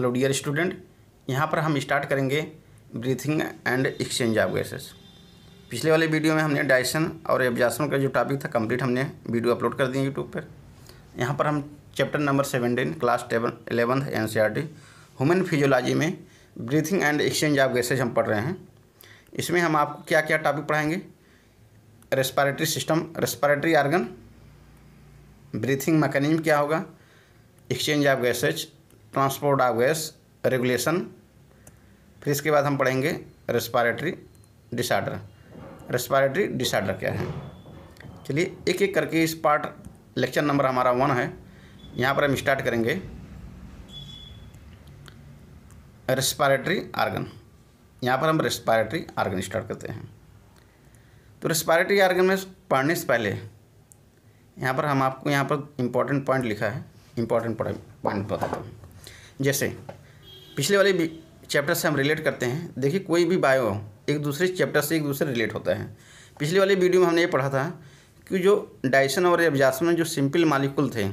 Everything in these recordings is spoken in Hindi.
हेलो डियर स्टूडेंट यहाँ पर हम स्टार्ट करेंगे breathing and exchange of gases पिछले वाले वीडियो में हमने डायसन और एब्जासन का जो टॉपिक था कंप्लीट हमने वीडियो अपलोड कर दिए यूट्यूब पर यहाँ पर हम chapter number seventeen class eleventh N C R T human physiology में breathing and exchange of gases हम पढ़ रहे हैं इसमें हम आपको क्या क्या टॉपिक पढ़ाएंगे respiratory system respiratory organ breathing mechanism क्या होगा exchange of gases transport of gas regulation फिर इसके बाद हम पढ़ेंगे रेस्पायरेटरी डिसऑर्डर रेस्पायरेटरी डिसऑर्डर क्या है चलिए एक एक करके इस पार्ट लेक्चर नंबर हमारा वन है यहाँ पर हम स्टार्ट करेंगे रेस्पायरेटरी आर्गन यहाँ पर हम रेस्पायरेटरी आर्गन स्टार्ट करते हैं तो रेस्पायरेटरी आर्गन में पढ़ने से पहले यहाँ पर हम आपको यहाँ पर इम्पोर्टेंट पॉइंट लिखा है इम्पोर्टेंट पॉइंट बताता हूँ जैसे पिछले वाले चैप्टर से हम रिलेट करते हैं देखिए कोई भी बायो एक दूसरे चैप्टर से एक दूसरे रिलेट होता है पिछले वाले वीडियो में हमने ये पढ़ा था कि जो डाइसन और एब्जासन जो सिंपल मालिकुल थे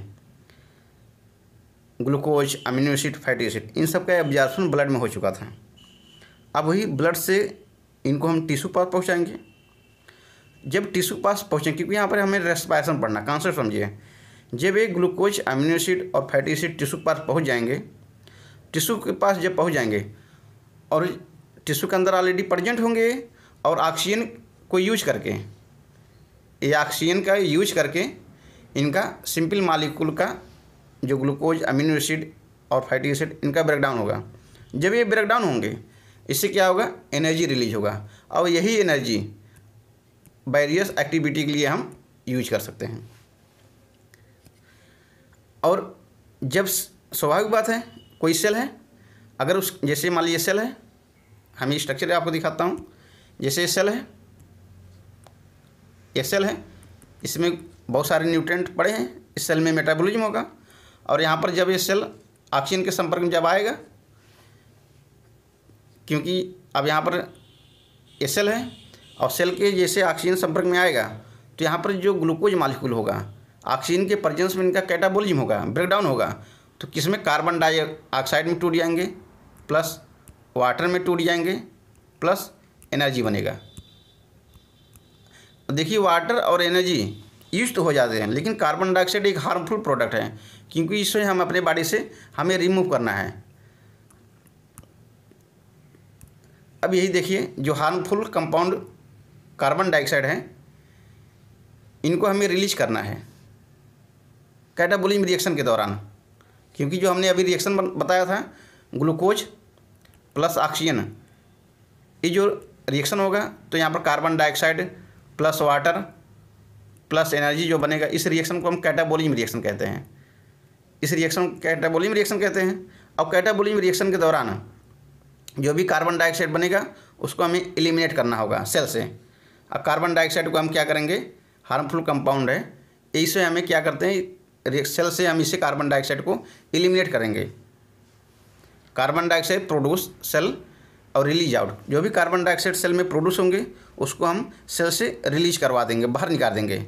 glucose amino acid fatty acid इन सब का एब्जासन ब्लड में हो चुका था अब वही ब्लड से इनको हम टिश्यू पास पहुँचाएंगे जब टिश्यू पास पहुँचें क्योंकि यहाँ पर हमें रेस्पायरेशन पढ़ना कॉन्सेप्ट समझिए जब ये ग्लूकोज अमीनो एसिड और फैटी एसिड टिश्यू पास पहुँच जाएंगे टिश्यू के पास जब पहुँच जाएंगे और टिश्यू के अंदर ऑलरेडी प्रजेंट होंगे और ऑक्सीजन को यूज करके ये ऑक्सीजन का यूज करके इनका सिंपल मालिकूल का जो ग्लूकोज अमीनो एसिड और फैटी एसिड इनका ब्रेकडाउन होगा जब ये ब्रेकडाउन होंगे इससे क्या होगा एनर्जी रिलीज होगा और यही एनर्जी बैरियस एक्टिविटी के लिए हम यूज कर सकते हैं और जब स्वाभाविक बात है कोई सेल है अगर उस जैसे मान लीजिए सेल है हम ये स्ट्रक्चर आपको दिखाता हूँ जैसे ये सेल है ये सेल है इसमें बहुत सारे न्यूट्रेंट पड़े हैं इस सेल में मेटाबॉलिज्म होगा और यहाँ पर जब ये सेल ऑक्सीजन के संपर्क में जब आएगा क्योंकि अब यहाँ पर ये सेल है और सेल के जैसे ऑक्सीजन संपर्क में आएगा तो यहाँ पर जो ग्लूकोज मालिक्यूल होगा ऑक्सीजन के प्रजेंस में इनका कैटाबोलिज्म होगा ब्रेकडाउन होगा तो किस में कार्बन डाइऑक्साइड में टूट जाएंगे प्लस वाटर में टूट जाएंगे प्लस एनर्जी बनेगा तो देखिए वाटर और एनर्जी यूज तो हो जाते हैं लेकिन कार्बन डाइऑक्साइड एक हार्मफुल प्रोडक्ट है क्योंकि इसे हम अपने बॉडी से हमें रिमूव करना है अब यही देखिए जो हार्मफुल कंपाउंड कार्बन डाइऑक्साइड है इनको हमें रिलीज करना है कैटाबोलिज्म रिएक्शन के दौरान क्योंकि जो हमने अभी रिएक्शन बताया था ग्लूकोज प्लस ऑक्सीजन ये जो रिएक्शन होगा तो यहाँ पर carbon dioxide plus water plus energy जो बनेगा इस रिएक्शन को हम कैटाबोलिज्म रिएक्शन कहते हैं इस रिएक्शन को कैटाबोलिज्म रिएक्शन कहते हैं अब कैटाबोलिज्म रिएक्शन के दौरान जो भी कार्बन डाइऑक्साइड बनेगा उसको हमें एलिमिनेट करना होगा सेल से अब कार्बन डाइऑक्साइड को हम क्या करेंगे हार्मफुल कंपाउंड है इसे हमें क्या करते हैं रिएक्शन से हम इसे कार्बन डाइऑक्साइड को इलिमिनेट करेंगे कार्बन डाइऑक्साइड प्रोड्यूस सेल और रिलीज आउट जो भी कार्बन डाइऑक्साइड सेल में प्रोड्यूस होंगे उसको हम सेल से रिलीज करवा देंगे बाहर निकाल देंगे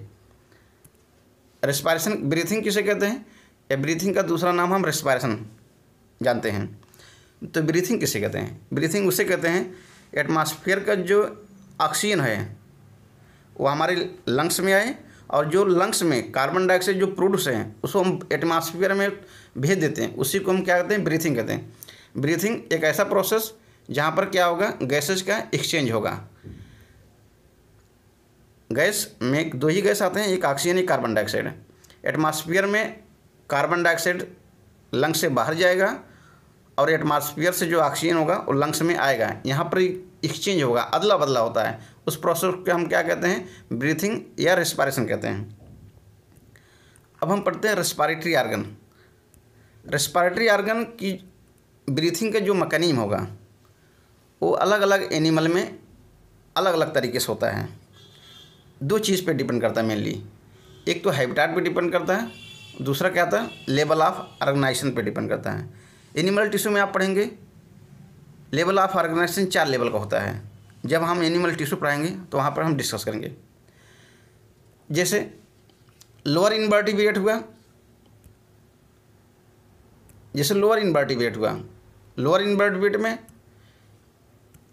रेस्पायरेशन ब्रीथिंग किसे कहते हैं या ब्रीथिंग का दूसरा नाम हम रेस्पायरेशन जानते हैं तो ब्रीथिंग किसे कहते हैं ब्रीथिंग उसे कहते हैं एटमॉस्फेयर का जो ऑक्सीजन है वो हमारे लंग्स में आए और जो लंग्स में कार्बन डाइऑक्साइड जो प्रोड्यूस हैं उसको हम एटमॉस्फेयर में भेज देते हैं उसी को हम क्या कहते हैं ब्रीथिंग कहते हैं ब्रीथिंग एक ऐसा प्रोसेस जहाँ पर क्या होगा गैसेज का एक्सचेंज होगा गैस में दो ही गैस आते हैं एक ऑक्सीजन एक कार्बन डाइऑक्साइड एटमॉस्फेयर में कार्बन डाइऑक्साइड लंग से बाहर जाएगा और एटमॉस्फेयर से जो ऑक्सीजन होगा वो लंग्स में आएगा यहाँ पर एक्सचेंज होगा अदला बदला होता है उस प्रोसेस को हम क्या कहते हैं ब्रीथिंग या रेस्पायरेशन कहते हैं अब हम पढ़ते हैं रेस्पायरेटरी आर्गन रेस्पायरेटरी आर्गन की ब्रीथिंग का जो मकनीम होगा वो अलग अलग एनिमल में अलग अलग तरीके से होता है दो चीज़ पे डिपेंड करता है मेनली एक तो हैबिटाट पे डिपेंड करता है दूसरा क्या होता है लेवल ऑफ ऑर्गेनाइजेशन पे डिपेंड करता है एनिमल टिश्यू में आप पढ़ेंगे लेवल ऑफ ऑर्गेनाइजेशन चार लेवल का होता है जब हम एनिमल टिश्यू पढ़ाएंगे तो वहाँ पर हम डिस्कस करेंगे जैसे लोअर इनवर्टिब्रेट हुआ जैसे लोअर इनवर्टिब्रेट हुआ लोअर इनवर्टिब्रेट में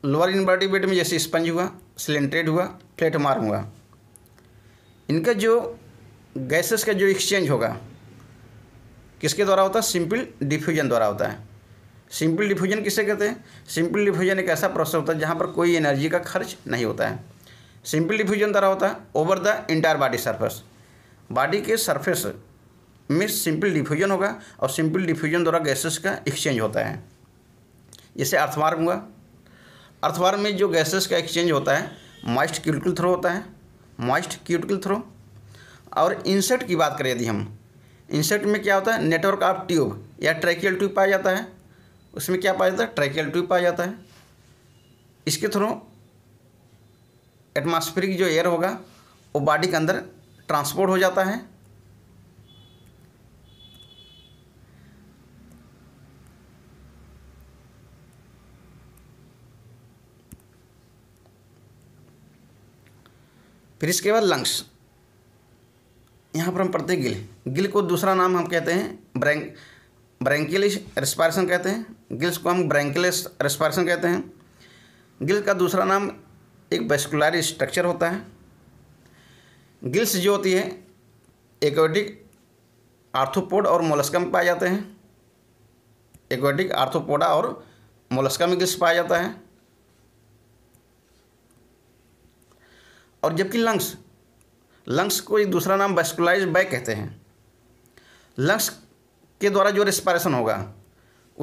लोअर इनवर्टिब्रेट में जैसे स्पंज हुआ सिलेंट्रेड हुआ प्लेटमार्म हुआ इनका जो गैसेस का जो एक्सचेंज होगा किसके द्वारा होता है सिंपल डिफ्यूजन द्वारा होता है सिंपल डिफ्यूजन किसे कहते हैं सिंपल डिफ्यूजन एक ऐसा प्रोसेस होता है जहाँ पर कोई एनर्जी का खर्च नहीं होता है सिंपल डिफ्यूजन द्वारा होता है over the entire body surface body के सरफेस में सिंपल डिफ्यूजन होगा और सिंपल डिफ्यूजन द्वारा गैसेस का एक्सचेंज होता है जैसे अर्थवार्म हुआ अर्थवार्म में जो गैसेस का एक्सचेंज होता है मॉइस्ट क्यूटिकल थ्रो होता है मॉइस्ट क्यूटिकल थ्रो और इंसेट की बात करें यदि हम इंसेट में क्या होता है नेटवर्क ऑफ ट्यूब या ट्रैकियल ट्यूब पाया जाता है उसमें क्या पाया जाता है ट्रैकियल ट्यूब पाया जाता है इसके थ्रू एटमॉस्फेरिक जो एयर होगा वो बॉडी के अंदर ट्रांसपोर्ट हो जाता है फिर इसके बाद लंग्स यहाँ पर हम पढ़ते हैं गिल गिल को दूसरा नाम हम कहते हैं ब्रैंक ब्रैंकिलिश रिस्पायरेशन कहते हैं गिल्स को हम ब्रैंकिलिस रिस्पायरेशन कहते हैं गिल्स का दूसरा नाम एक वेस्कुलर स्ट्रक्चर होता है गिल्स जो होती है एक्वेटिक आर्थोपोड और मोलस्का में पाए जाते हैं एक्वेटिक आर्थोपोडा और मोलस्का में गिल्स पाया जाता है और जबकि लंग्स लंग्स को एक दूसरा नाम वेस्कुलाइज बैक कहते हैं लंग्स के द्वारा जो रिस्पायरेशन होगा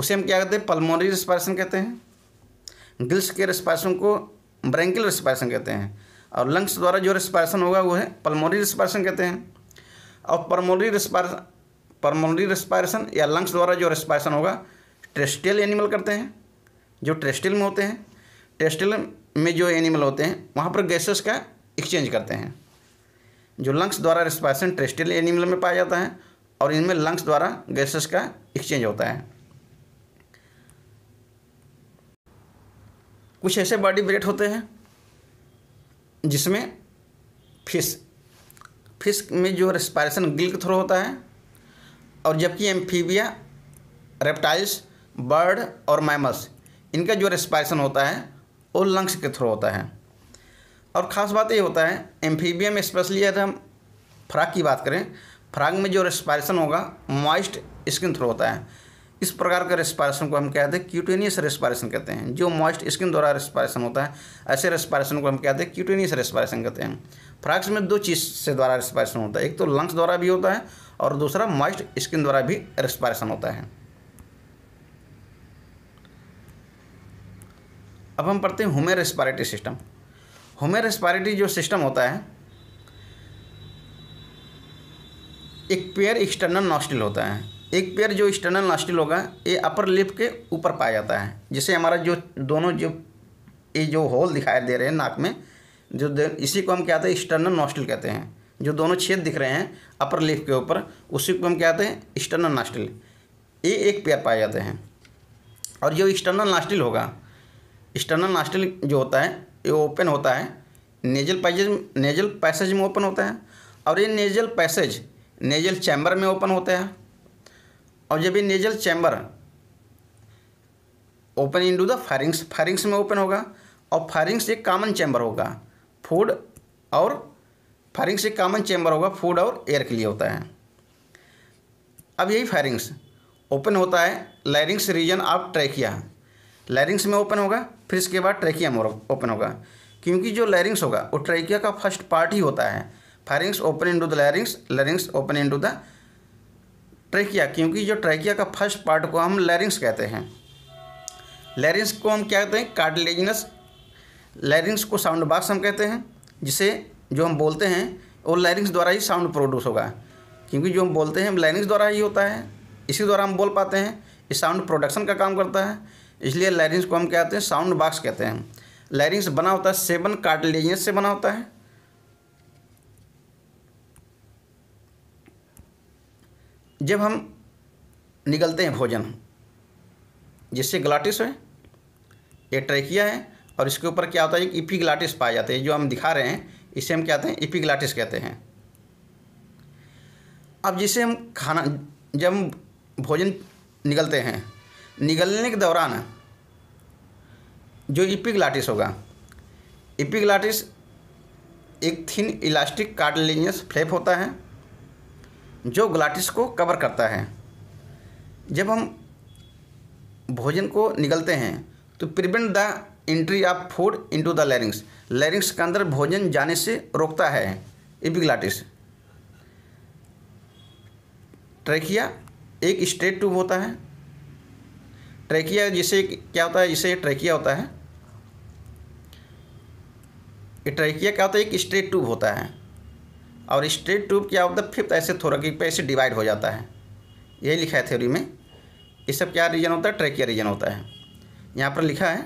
उसे हम क्या कहते हैं पल्मोनरी रिस्पायरेशन कहते हैं गिल्स के रिस्पायरेशन को ब्रैंकिल रिस्पायरेशन कहते हैं और लंग्स द्वारा जो रिस्पायरेशन होगा वो है पल्मोनरी रिस्पायरेशन कहते हैं और परमोनरी रिस्पायर परमोनरी रिस्पायरेशन या लंग्स द्वारा जो रिस्पायरेशन होगा टेस्टियल एनिमल करते हैं जो टेस्टियल में होते हैं टेस्टियल में जो एनिमल होते हैं वहाँ पर गैसेस का एक्सचेंज करते हैं जो लंग्स द्वारा रिस्पायरेशन टेस्टियल एनिमल में पाया जाता है और इनमें लंग्स द्वारा गैसेस का एक्सचेंज होता है कुछ ऐसे बॉडी ब्रेड होते हैं जिसमें फिश फिश में जो रेस्पायरेशन गिल के थ्रू होता है और जबकि एम्फीबिया रेप्टाइल्स बर्ड और मैमस इनका जो रेस्पायरेशन होता है वो लंग्स के थ्रू होता है और ख़ास बात ये होता है एम्फीबिया में स्पेशली अगर हम फ्राक की बात करें फ्राग में जो रेस्पायरेशन होगा मॉइस्ट स्किन थ्रू होता है इस प्रकार का रेस्पायरेशन को हम कहते हैं क्यूटेनियस रेस्पायरेशन कहते हैं जो मॉइस्ट स्किन द्वारा रेस्पायरेशन होता है ऐसे रेस्पायरेशन को हम कहते हैं क्यूटेनियस रेस्पायरेशन कहते हैं फ्राग्स में दो चीज़ से द्वारा रेस्पायरेशन होता है एक तो लंग्स द्वारा भी होता है और दूसरा मॉइस्ट स्किन द्वारा भी रेस्पायरेशन होता है अब हम पढ़ते हैं human respiratory system human respiratory जो सिस्टम होता है एक पेयर एक्सटर्नल नॉस्टिल होता है एक पेयर जो एक्सटर्नल नॉस्टिल होगा ये अपर लिप के ऊपर पाया जाता है जिसे हमारा जो दोनों जो ये जो होल दिखाई दे रहे हैं नाक में जो इसी को हम क्या कहते हैं एक्सटर्नल नॉस्टिल कहते हैं जो दोनों छेद दिख रहे हैं अपर लिप के ऊपर उसी को हम क्या कहते हैं एक्सटर्नल नास्टिल ये एक पेयर पाए जाते हैं और जो एक्सटर्नल नास्टिल होगा एक्सटर्नल नास्टिल जो होता है ये ओपन होता है नेजल पैसेज नेजल पैसेज में ओपन होता है और ये नेजल पैसेज नेजल चैम्बर में ओपन होते हैं और जब ये nasal chamber open into the pharynx pharynx में ओपन होगा और फायरिंग्स एक कॉमन चैम्बर होगा फूड और फायरिंग्स एक कॉमन चैम्बर होगा फूड और एयर के लिए होता है अब यही फायरिंग्स ओपन होता है larynx region of trachea larynx में ओपन होगा फिर इसके बाद ट्रैकिया में ओपन होगा क्योंकि जो लैरिंग्स होगा वो ट्रैकिया का फर्स्ट पार्ट ही होता है pharynx open to the larynx larynx open to the trachea क्योंकि जो ट्रेकिया का फर्स्ट पार्ट को हम लैरिंग्स कहते हैं लैरिंग्स को हम क्या कहते हैं कार्टिलेजनस लैरिंग्स को साउंड बॉक्स हम कहते हैं जिसे जो हम बोलते हैं वो लैरिंग्स द्वारा ही साउंड प्रोड्यूस होगा क्योंकि जो हम बोलते हैं लैरिंग्स द्वारा ही होता है इसी द्वारा हम बोल पाते हैं ये साउंड प्रोडक्शन का काम करता है इसलिए लैरिंग्स को हम कहते हैं साउंड बॉक्स कहते हैं लैरिंग्स बना होता है सेवन कार्टिलेजनस से बना होता है जब हम निकलते हैं भोजन जिससे ग्लाटिस है ये ट्रैकिया है और इसके ऊपर क्या होता है एक इपीग्लाटिस पाए जाते हैं जो हम दिखा रहे हैं इसे हम क्या कहते हैं इपीग्लाटिस कहते हैं अब जिसे हम खाना जब हम भोजन निकलते हैं निगलने के दौरान जो ग्लाटिस होगा ग्लाटिस एक थिन इलास्टिक कार्टिलेजियस फ्लैप होता है जो ग्लाटिस को कवर करता है जब हम भोजन को निगलते हैं तो prevent the entry of food into the larynx larynx के अंदर भोजन जाने से रोकता है इपिग्लाटिस ट्रैकिया एक स्ट्रेट ट्यूब होता है ट्रैकिया जिसे क्या होता है जिसे ट्रैकिया होता है ट्रैकिया क्या होता है एक स्ट्रेट ट्यूब होता है और स्ट्रेट ट्यूब क्या होता है फिफ्थ ऐसे थोरकिक पे ऐसे डिवाइड हो जाता है यही लिखा है थ्योरी में ये सब क्या रीजन होता है ट्रेकिया रीजन होता है यहाँ पर लिखा है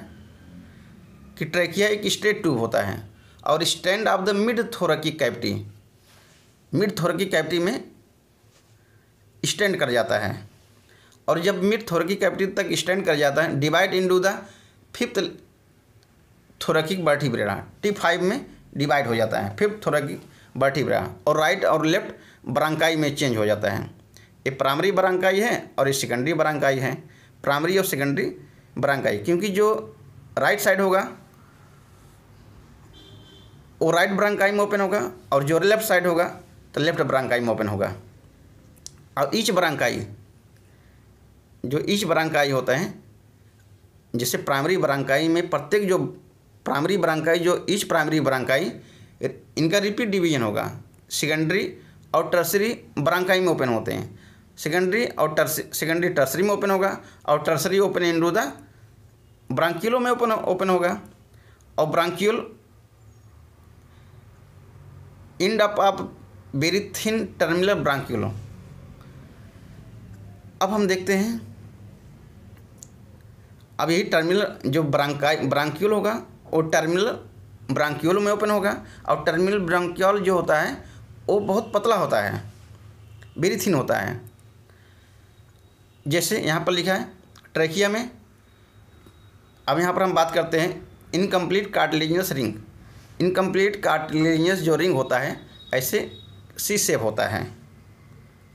कि ट्रेकिया एक स्ट्रेट ट्यूब होता है और stand of the mid thoracic cavity mid thoracic cavity में स्टैंड कर जाता है और जब मिड थोरकिक कैप्टी तक स्टैंड कर जाता है divide to the fifth thoracic ब्रेडा टी फाइव में डिवाइड हो जाता है फिफ्थ थोरकिक वर्टिब्रा और राइट और लेफ्ट ब्रांकाई में चेंज हो जाता है ये प्राइमरी ब्रांकाई है और ये सेकेंडरी ब्रांकाई है प्राइमरी और सेकेंडरी ब्रांकाई क्योंकि जो राइट साइड होगा वो राइट ब्रांकाई में ओपन होगा और जो लेफ्ट साइड होगा तो लेफ्ट ब्रांकाई में ओपन होगा और ईच ब्रांकाई जो ईच ब्रांकाई होता है जैसे प्राइमरी ब्रांकाई में प्रत्येक जो प्राइमरी ब्रांकाई जो ईच प्राइमरी ब्रांकाई इनका रिपीट डिवीजन होगा सेकेंडरी और टर्सरी ब्रांकाई में ओपन होते हैं सेकेंडरी और टर्सरी सेकेंडरी टर्सरी में ओपन होगा और tertiary open in the bronchiole में ओपन ओपन होगा और ब्रांक्यूल इंड अप आप वेरी थिन टर्मिनल ब्रांक्यूलो अब हम देखते हैं अब यही टर्मिनल जो ब्रांकाई ब्रांक्यूल होगा वो टर्मिनल ब्रांक्यूल में ओपन होगा और टर्मिनल ब्रांक्यूल जो होता है वो बहुत पतला होता है बेरीथिन होता है जैसे यहाँ पर लिखा है ट्रैकिया में अब यहाँ पर हम बात करते हैं incomplete cartilaginous ring incomplete cartilaginous जो रिंग होता है ऐसे सी सेप होता है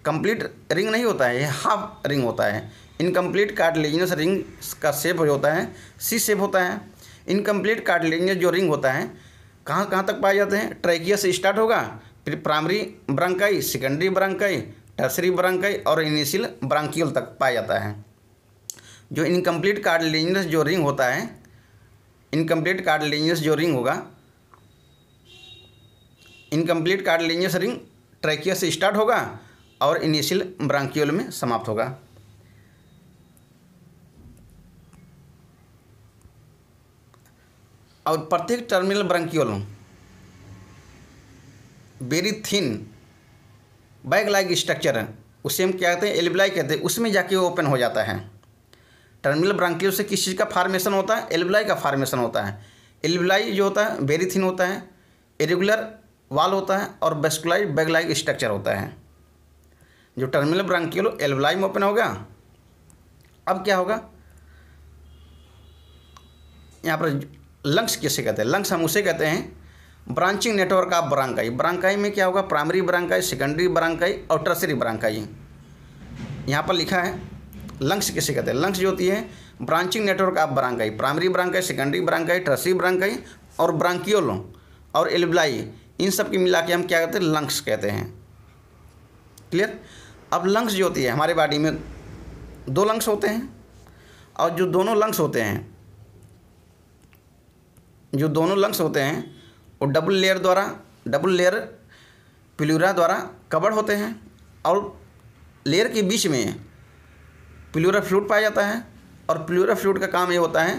कंप्लीट रिंग नहीं होता है ये हाफ रिंग होता है इनकम्प्लीट कार्टिलेजिनस रिंग का सेप होता है सी सेप होता है इनकम्प्लीट कार्टिलेज जो रिंग होता है कहाँ कहाँ तक पाए जाते हैं ट्रैकिया से स्टार्ट होगा फिर primary bronchi secondary bronchi tertiary bronchi और इनिशियल ब्रांकियल तक पाया जाता है जो इनकम्प्लीट कार्टिलेजनस जो रिंग होता है इनकम्प्लीट कार्टिलेजनस जो रिंग होगा इनकम्प्लीट कार्टिलेजनस रिंग ट्रैकिया से स्टार्ट होगा और इनिशियल ब्रांकियल में समाप्त होगा और प्रत्येक terminal bronchiole very thin bag like structure है उसे हम क्या कहते हैं एलिबलाई कहते हैं उसमें जाके वो ओपन हो जाता है टर्मिनल ब्रांकियो से किस चीज़ का फार्मेशन होता है एलिबलाई का फार्मेशन होता है एलिबलाई जो होता है वेरी थिन होता है इरेगुलर वाल होता है और बेस्कुलाई लाइक स्ट्रक्चर होता है जो टर्मिनल ब्रांकियोल एल्बलाई में ओपन होगा अब क्या होगा यहाँ पर लंग्स किसे कहते हैं लंग्स हम उसे कहते हैं branching network of bronchi bronchi में क्या होगा प्राइमरी ब्रांकाई सेकेंडरी ब्रांकाई और टर्सरी ब्रांकाई यहाँ पर लिखा है लंग्स किसे कहते हैं लंग्स जो होती है branching network of bronchi primary bronchi secondary bronchi tertiary bronchi और ब्रांकियोलो और एल्बलाई इन सब की मिला के हम क्या कहते हैं लंग्स कहते हैं क्लियर अब लंग्स जो होती है हमारे बॉडी में दो लंग्स होते हैं और जो दोनों लंग्स होते हैं जो दोनों लंग्स होते हैं वो डबल लेयर द्वारा डबल लेयर प्लूरा द्वारा कवर होते हैं और लेयर के बीच में प्लूरा फ्लूड पाया जाता है और प्लूरा फ्लूड का काम ये होता है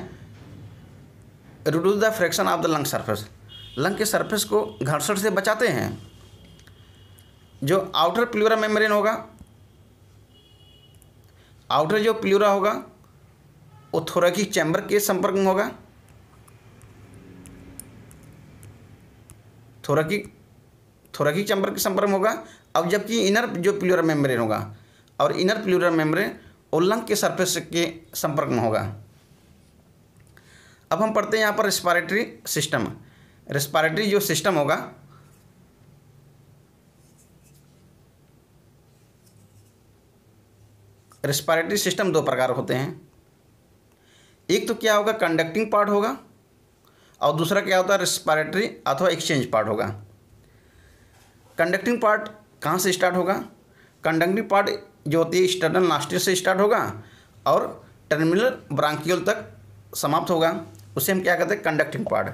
reduce the friction of the lung surface lung के सरफेस को घर्षण से बचाते हैं जो आउटर प्लूरा मेम्ब्रेन होगा आउटर जो प्लूरा होगा वो थोरैकिक चैम्बर के संपर्क में होगा थोरकिक थोरकिक चैम्बर के संपर्क में होगा अब जबकि इनर जो प्लूरल मेम्ब्रेन होगा और इनर प्लूरल मेम्ब्रेन और लंग के सरफेस के संपर्क में होगा अब हम पढ़ते हैं यहाँ पर रेस्पायरेटरी सिस्टम रेस्पायरेटरी जो सिस्टम होगा रेस्पारेटरी सिस्टम दो प्रकार होते हैं एक तो क्या होगा कंडक्टिंग पार्ट होगा और दूसरा क्या होता है रेस्पायरेटरी अथवा एक्सचेंज पार्ट होगा कंडक्टिंग पार्ट कहाँ से स्टार्ट होगा कंडक्टिंग पार्ट जो होती है एक्सटर्नल नास्टियर से स्टार्ट होगा और टर्मिनल ब्रांकियल तक समाप्त होगा उसे हम क्या कहते हैं conducting part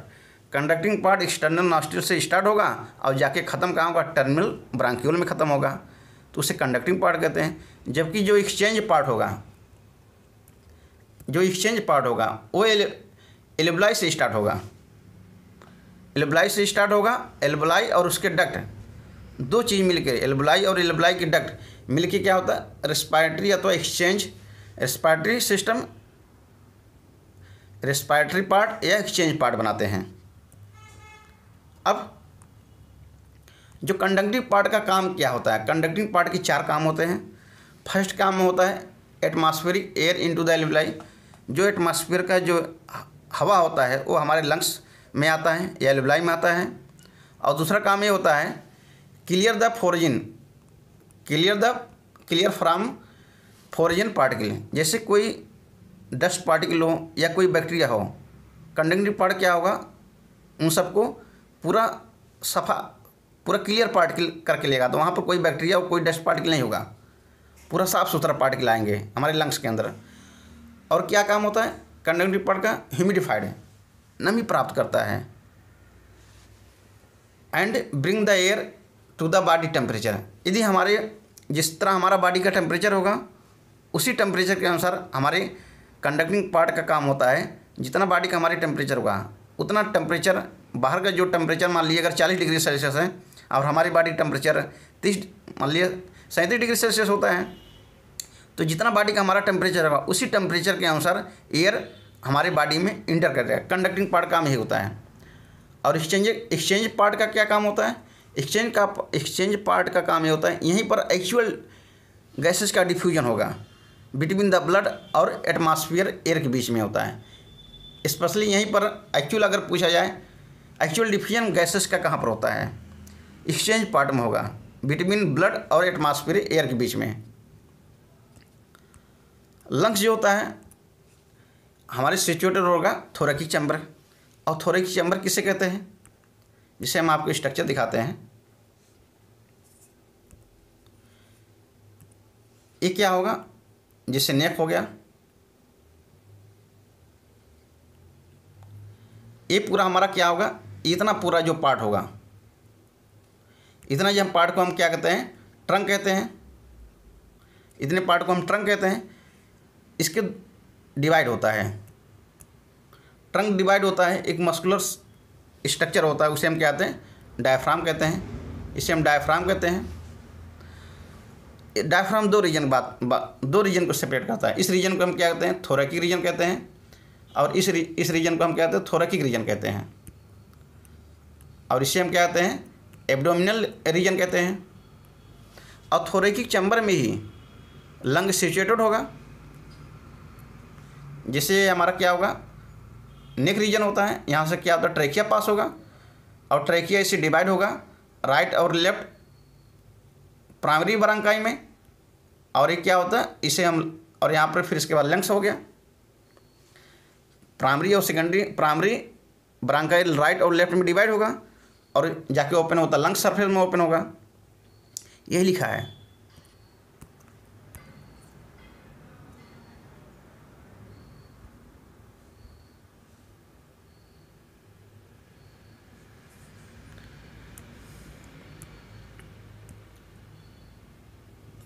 conducting part external nostril से स्टार्ट होगा और जाके ख़त्म कहाँ होगा टर्मिनल ब्रांकियल में ख़त्म होगा तो उसे कंडक्टिंग पार्ट कहते हैं जबकि जो एक्सचेंज पार्ट होगा जो एक्सचेंज पार्ट होगा वो एलेबलाई से स्टार्ट होगा एल्बलाई से स्टार्ट होगा एल्बलाई और उसके डक्ट दो चीज़ मिलकर एल्बलाई और एल्बलाई के डक्ट मिलकर क्या होता है रेस्पायरेटरी अथवा exchange respiratory system respiratory part या एक्सचेंज पार्ट बनाते हैं अब जो कंडक्टिंग पार्ट का काम क्या होता है कंडक्टिंग पार्ट के चार काम होते हैं फर्स्ट काम होता है atmospheric air into the alveoli जो एटमॉस्फेयर का जो हवा होता है वो हमारे लंग्स में आता है या लिबलाई में आता है और दूसरा काम ये होता है clear the foreign clear the clear from foreign particle जैसे कोई डस्ट पार्टिकल हो या कोई बैक्टीरिया हो कंडक्टिव पार्ट क्या होगा उन सबको पूरा सफा पूरा क्लियर पार्टिकल करके लेगा तो वहाँ पर कोई बैक्टीरिया और कोई डस्ट पार्टिकल नहीं होगा पूरा साफ़ सुथरा पार्टिकल आएंगे हमारे लंग्स के अंदर और क्या काम होता है कंडक्टिव पार्ट का ह्यूमिडिफाइड है नमी प्राप्त करता है and bring the air to the body temperature यदि हमारे जिस तरह हमारा बॉडी का टेम्परेचर होगा उसी टेम्परेचर के अनुसार हमारे कंडक्टिंग पार्ट का काम होता है जितना बॉडी का हमारे टेम्परेचर होगा उतना टेम्परेचर बाहर का जो टेम्परेचर मान लीजिए अगर चालीस डिग्री सेल्सियस है और हमारी बॉडी टेम्परेचर तीस मान लीजिए सैंतीस डिग्री सेल्सियस होता है तो जितना बॉडी का हमारा टेम्परेचर होगा उसी टेम्परेचर के अनुसार एयर हमारे बॉडी में इंटर कर जाएगा कंडक्टिंग पार्ट काम ही होता है और एक्सचेंज एक्सचेंज पार्ट का क्या काम होता है एक्सचेंज का एक्सचेंज पार्ट का काम ये होता है यहीं पर एक्चुअल गैसेस का डिफ्यूजन होगा बिटवीन द ब्लड और एटमॉस्फेयर एयर के बीच में होता है स्पेशली यहीं पर एक्चुअल अगर पूछा जाए एक्चुअल डिफ्यूजन गैसेस का कहाँ पर होता है एक्सचेंज पार्ट में होगा बिटवीन ब्लड और एटमॉस्फेयर एयर के बीच में लंग्स जो होता है हमारे सिचुएटेड होगा थोरकी चैम्बर और थोरकी चैम्बर किसे कहते हैं जिसे हम आपको स्ट्रक्चर दिखाते हैं ये क्या होगा जिसे नेक हो गया ये पूरा हमारा क्या होगा इतना पूरा जो पार्ट होगा इतना जो हम पार्ट को हम क्या कहते हैं ट्रंक कहते हैं इतने पार्ट को हम ट्रंक कहते हैं इसके डिवाइड होता है ट्रंक डिवाइड होता है एक मस्कुलर स्ट्रक्चर होता है उसे हम क्या कहते हैं डायफ्राम कहते हैं इसे हम डायफ्राम कहते हैं डायफ्राम दो रीजन बात बा, दो रीजन को सेपरेट करता है इस रीजन को हम क्या कहते हैं थोरेकिक रीजन कहते हैं और इस री, इस रीजन को हम क्या कहते हैं थोरेकिक रीजन कहते हैं और इसे हम क्या कहते हैं एब्डोमिनल रीजन कहते हैं और थोरेकिक चैम्बर में ही लंग सिचुएटेड होगा जिससे हमारा क्या होगा नेक रीजन होता है यहाँ से क्या होता है ट्रेकिया पास होगा और ट्रेकिया इससे डिवाइड होगा राइट और लेफ्ट प्राइमरी बरंकाई में और ये क्या होता है इसे हम और यहाँ पर फिर इसके बाद लंग्स हो गया प्राइमरी और सेकेंडरी प्राइमरी ब्रांकाई राइट और लेफ्ट में डिवाइड होगा और जाके ओपन होता लंग्स सरफेस में ओपन होगा यही लिखा है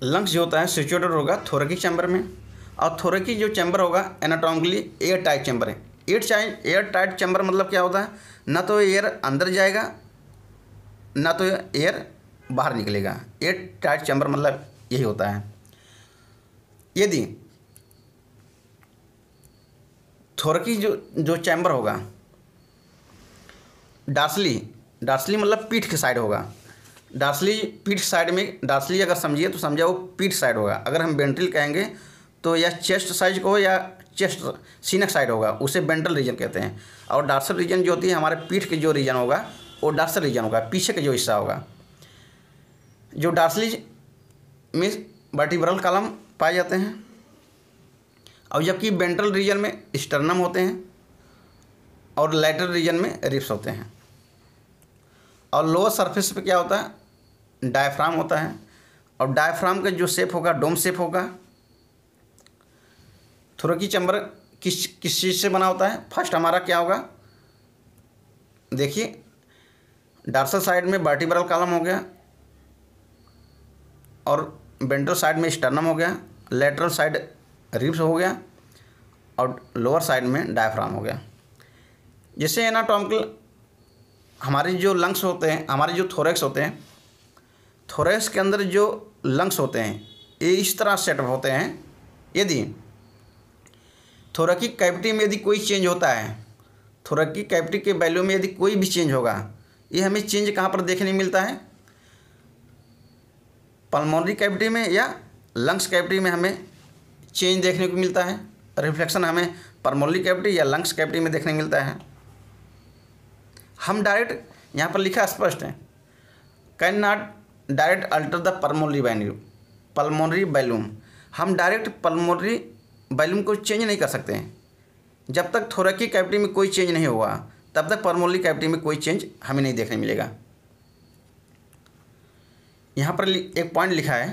लंग्स जो होता है सिचुएटेड होगा थोरकिक चैम्बर में और थोरकिक जो चैम्बर होगा एनाटोमिकली एयर टाइट चैम्बर है air tight air tight chamber मतलब क्या होता है ना तो एयर अंदर जाएगा ना तो एयर बाहर निकलेगा एयर टाइट चैम्बर मतलब यही होता है यदि थोरकी जो जो चैम्बर होगा डार्सली डार्सली मतलब पीठ के साइड होगा डार्सली पीठ साइड में डार्सली अगर समझिए तो समझा वो पीठ साइड होगा अगर हम बेंट्रिल कहेंगे तो या चेस्ट साइज को या चेस्ट सीनक साइड होगा उसे बेंटल रीजन कहते हैं और डार्सल रीजन जो होती है हमारे पीठ के जो रीजन होगा वो डार्सल रीजन होगा पीछे का जो हिस्सा होगा जो डार्सली मीन्स वर्टिब्रल कलम पाए जाते हैं और जबकि बेंट्रल रीजन में स्टर्नम होते हैं और लेटर रीजन में रिप्स होते हैं और लोअर सरफेस पे क्या होता है डायफ्राम होता है और डायफ्राम का जो सेप होगा डोम सेप होगा थुरकी चैम्बर किस किस चीज़ से बना होता है फर्स्ट हमारा क्या होगा देखिए डार्सल साइड में बर्टिब्रल कॉलम हो गया और बेंट्रल साइड में स्टर्नम हो गया लेटरल साइड रिब्स हो गया और लोअर साइड में डायफ्राम हो गया जैसे एनाटॉमिकल हमारे जो लंग्स होते हैं हमारे जो थोरेक्स होते हैं थोरेस के अंदर जो लंग्स होते हैं ये इस तरह सेटअप होते हैं यदि थोरकिक कैपिटी में यदि कोई चेंज होता है थोरकिक कैपिटी के वैल्यू में यदि कोई भी चेंज होगा ये हमें चेंज कहाँ पर देखने मिलता है पल्मोनरी कैविटी में या लंग्स कैविटी में हमें चेंज देखने को मिलता है रिफ्लेक्शन हमें पल्मोनरी कैविटी या लंग्स कैविटी में देखने मिलता है हम डायरेक्ट यहाँ पर लिखा स्पष्ट है can not direct alter the pulmonary value pulmonary volume हम डायरेक्ट पलमोनरी बैलूम को चेंज नहीं कर सकते हैं जब तक थोरकी कैविटी में कोई चेंज नहीं हुआ तब तक पलमोनरी कैविटी में कोई चेंज हमें नहीं देखने मिलेगा यहाँ पर एक पॉइंट लिखा है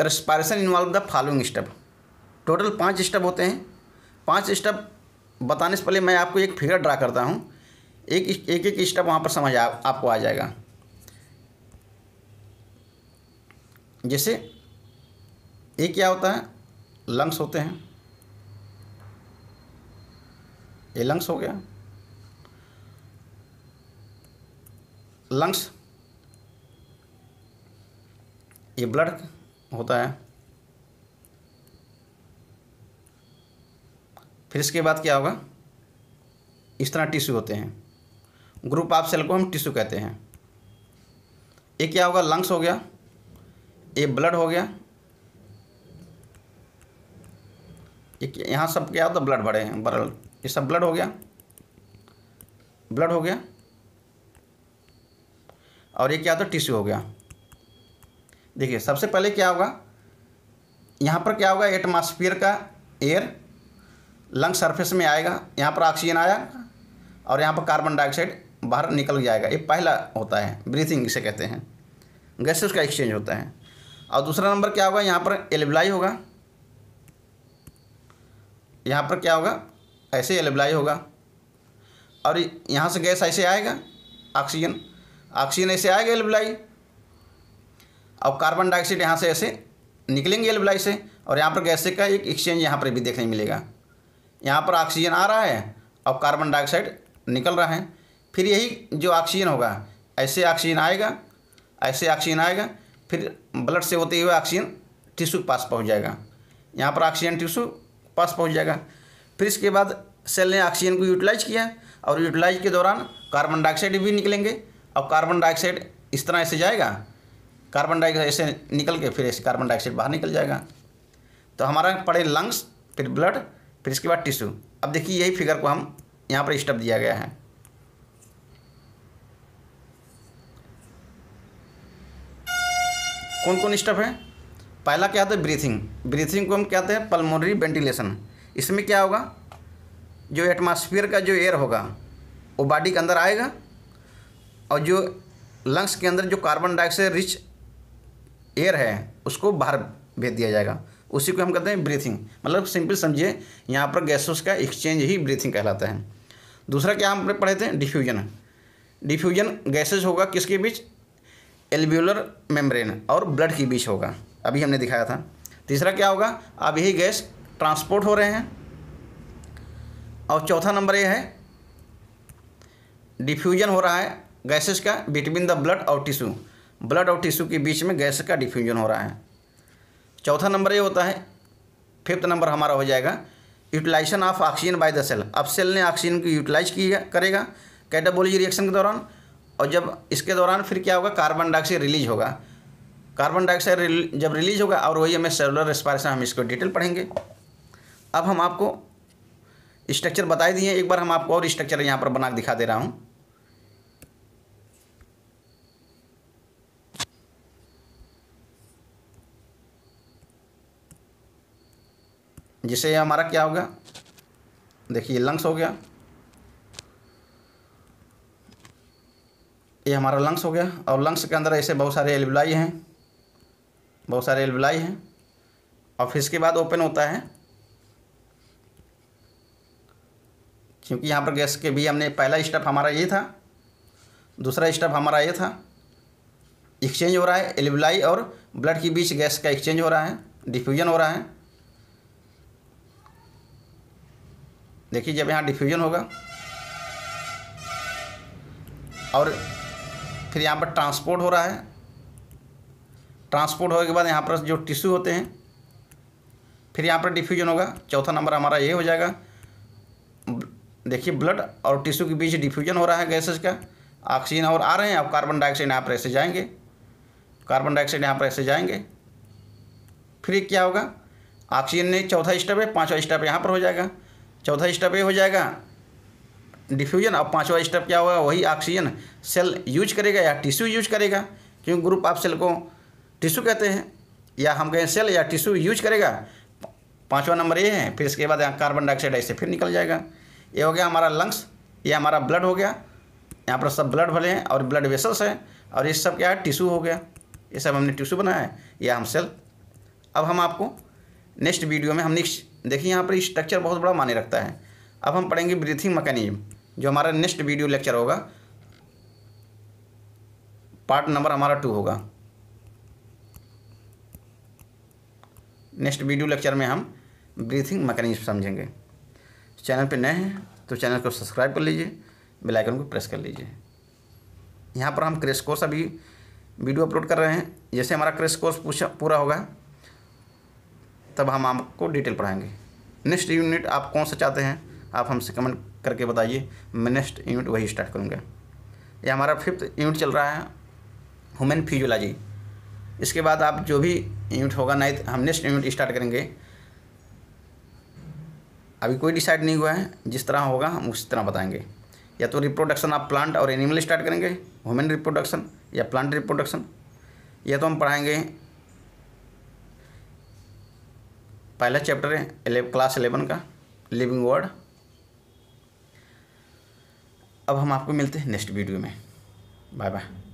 respiration involve the following step total पाँच स्टेप होते हैं पाँच स्टेप बताने से पहले मैं आपको एक फिगर ड्रा करता हूँ एक एक एक स्टेप वहाँ पर समझ आ, आपको आ जाएगा जैसे ये क्या होता है लंग्स होते हैं ये लंग्स हो गया लंग्स ये ब्लड होता है फिर इसके बाद क्या होगा इस तरह टिश्यू होते हैं ग्रुप ऑफ सेल को हम टिश्यू कहते हैं ये क्या होगा लंग्स हो गया ये ब्लड हो गया एक यहाँ सब क्या होता ब्लड भरे हैं बरल ये सब ब्लड हो गया ब्लड हो गया और ये क्या होता टिश्यू हो गया देखिए सबसे पहले क्या होगा यहाँ पर क्या होगा एटमॉस्फेयर का एयर लंग सरफेस में आएगा यहाँ पर ऑक्सीजन आया और यहाँ पर कार्बन डाइऑक्साइड बाहर निकल जाएगा ये पहला होता है ब्रीथिंग इसे कहते हैं गैसेस का एक्सचेंज होता है और दूसरा नंबर क्या होगा यहाँ पर एलेबलाई होगा यहाँ पर क्या होगा ऐसे एलेबलाई होगा और यहाँ से गैस ऐसे आएगा ऑक्सीजन ऑक्सीजन ऐसे आएगा एलेबलाई और कार्बन डाइऑक्साइड यहाँ से ऐसे निकलेंगे एलेबलाई से और यहाँ पर गैस का एक एक्सचेंज यहाँ पर भी देखने मिलेगा यहाँ पर ऑक्सीजन आ रहा है और कार्बन डाइऑक्साइड निकल रहा है फिर यही जो ऑक्सीजन होगा ऐसे ऑक्सीजन आएगा ऐसे ऑक्सीजन आएगा फिर ब्लड से होते हुए ऑक्सीजन टिश्यू पास पहुंच जाएगा यहाँ पर ऑक्सीजन टिश्यू पास पहुंच जाएगा फिर इसके बाद सेल ने ऑक्सीजन को यूटिलाइज किया और यूटिलाइज के दौरान कार्बन डाइऑक्साइड भी निकलेंगे और कार्बन डाइऑक्साइड इस तरह ऐसे जाएगा कार्बन डाइऑक्साइड ऐसे निकल के फिर ऐसे कार्बन डाइऑक्साइड बाहर निकल जाएगा तो हमारा पड़े लंग्स फिर ब्लड फिर इसके बाद टिश्यू अब देखिए यही फिगर को हम यहाँ पर स्टप दिया गया है कौन कौन स्टेप है पहला क्या होता है ब्रीथिंग ब्रीथिंग को हम कहते हैं पल्मोनरी वेंटिलेशन इसमें क्या होगा जो एटमॉस्फेयर का जो एयर होगा वो बॉडी के अंदर आएगा और जो लंग्स के अंदर जो कार्बन डाइऑक्साइड रिच एयर है उसको बाहर भेज दिया जाएगा उसी को हम कहते हैं ब्रीथिंग मतलब सिंपल समझिए यहाँ पर गैसेस का एक्सचेंज ही ब्रीथिंग कहलाता है दूसरा क्या हम पढ़े थे डिफ्यूजन डिफ्यूजन गैसेज होगा किसके बीच एल्ब्यूलर मेम्ब्रेन और ब्लड के बीच होगा अभी हमने दिखाया था तीसरा क्या होगा अब यही गैस ट्रांसपोर्ट हो रहे हैं और चौथा नंबर ये है डिफ्यूजन हो रहा है गैसेस का बिटवीन द ब्लड और टिश्यू ब्लड और टिश्यू के बीच में गैस का डिफ्यूजन हो रहा है चौथा नंबर ये होता है फिफ्थ नंबर हमारा हो जाएगा utilization of oxygen by the cell अब सेल ने ऑक्सीजन की यूटिलाइज किया करेगा कैटाबोलिजी रिएक्शन के दौरान और जब इसके दौरान फिर क्या होगा कार्बन डाइऑक्साइड रिलीज होगा कार्बन डाइऑक्साइड जब रिलीज होगा और वही हमें सेलुलर रेस्पायरेशन हम इसको डिटेल पढ़ेंगे अब हम आपको स्ट्रक्चर बता दिए एक बार हम आपको और स्ट्रक्चर यहाँ पर बना दिखा दे रहा हूँ जिसे हमारा क्या होगा देखिए लंग्स हो गया ये हमारा लंग्स हो गया और लंग्स के अंदर ऐसे बहुत सारे एल्बुलाई हैं बहुत सारे एल्बुलाई हैं और फिर इसके बाद ओपन होता है क्योंकि यहाँ पर गैस के भी हमने पहला स्टेप हमारा ये था दूसरा स्टेप हमारा ये था एक्सचेंज हो रहा है एल्बुलाई और ब्लड के बीच गैस का एक्सचेंज हो रहा है डिफ्यूजन हो रहा है देखिए जब यहाँ डिफ्यूजन होगा और फिर यहाँ पर ट्रांसपोर्ट हो रहा है ट्रांसपोर्ट होने के बाद यहाँ पर जो टिश्यू होते हैं फिर यहाँ पर डिफ्यूजन होगा चौथा नंबर हमारा ये हो जाएगा देखिए ब्लड और टिश्यू के बीच डिफ्यूजन हो रहा है गैसेज का ऑक्सीजन और आ रहे हैं अब कार्बन डाइऑक्साइड यहाँ पर ऐसे जाएंगे कार्बन डाइऑक्साइड यहाँ पर ऐसे जाएंगे फिर क्या होगा ऑक्सीजन ने चौथा स्टेप है पाँचवा स्टेप यहाँ पर हो जाएगा चौथा स्टेप ये हो जाएगा डिफ्यूजन अब पांचवा स्टेप क्या होगा वही ऑक्सीजन सेल यूज करेगा या टिश्यू यूज करेगा क्योंकि ग्रुप ऑफ सेल को टिश्यू कहते हैं या हम कहें सेल या टिश्यू यूज करेगा पाँचवा नंबर ये है फिर इसके बाद यहाँ कार्बन डाइऑक्साइड ऐसे फिर निकल जाएगा ये हो गया हमारा लंग्स ये हमारा ब्लड हो गया यहाँ पर सब ब्लड भले हैं और ब्लड वेसल्स हैं और ये सब क्या है टिश्यू हो गया ये सब हमने टिश्यू बनाया है या हम सेल अब हम आपको नेक्स्ट वीडियो में हम नेक्स्ट देखिए यहाँ पर स्ट्रक्चर बहुत बड़ा माने रखता है अब हम पढ़ेंगे ब्रीथिंग मैकेनिज्म जो हमारा नेक्स्ट वीडियो लेक्चर होगा पार्ट नंबर हमारा टू होगा नेक्स्ट वीडियो लेक्चर में हम ब्रीथिंग मैकेनिज्म समझेंगे चैनल पे नए हैं तो चैनल को सब्सक्राइब कर लीजिए बेल आइकन को प्रेस कर लीजिए यहाँ पर हम क्रेश कोर्स अभी वीडियो अपलोड कर रहे हैं जैसे हमारा क्रेश कोर्स पूरा होगा तब हम आपको डिटेल पढ़ाएंगे नेक्स्ट यूनिट आप कौन सा चाहते हैं आप हमसे कमेंट करके बताइए मैं नेक्स्ट यूनिट वही स्टार्ट करूँगा ये हमारा फिफ्थ यूनिट चल रहा है हुमेन फिजियोलॉजी इसके बाद आप जो भी यूनिट होगा नाइथ हम नेक्स्ट यूनिट स्टार्ट करेंगे अभी कोई डिसाइड नहीं हुआ है जिस तरह होगा हम उसी तरह बताएंगे या तो रिप्रोडक्शन आप प्लांट और एनिमल स्टार्ट करेंगे हुमेन रिप्रोडक्शन या प्लांट रिप्रोडक्शन या तो हम पढ़ाएंगे पहला चैप्टर है क्लास एलेवन का लिविंग वर्ड अब हम आपको मिलते हैं नेक्स्ट वीडियो में बाय बाय